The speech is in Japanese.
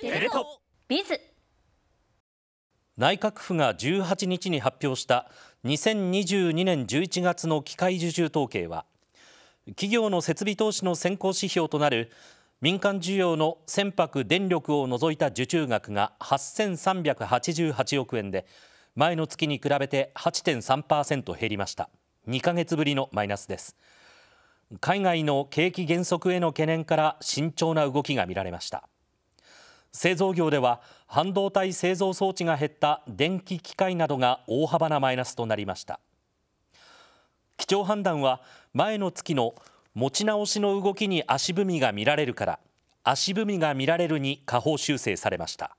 テレトビズ内閣府が18日に発表した2022年11月の機械受注統計は企業の設備投資の先行指標となる民間需要の船舶電力を除いた受注額が8388億円で前の月に比べて8.3%減りました2ヶ月ぶりのマイナスです海外の景気減速への懸念から慎重な動きが見られました製造業では半導体製造装置が減った電気機械などが大幅なマイナスとなりました基調判断は前の月の持ち直しの動きに足踏みが見られるから足踏みが見られるに下方修正されました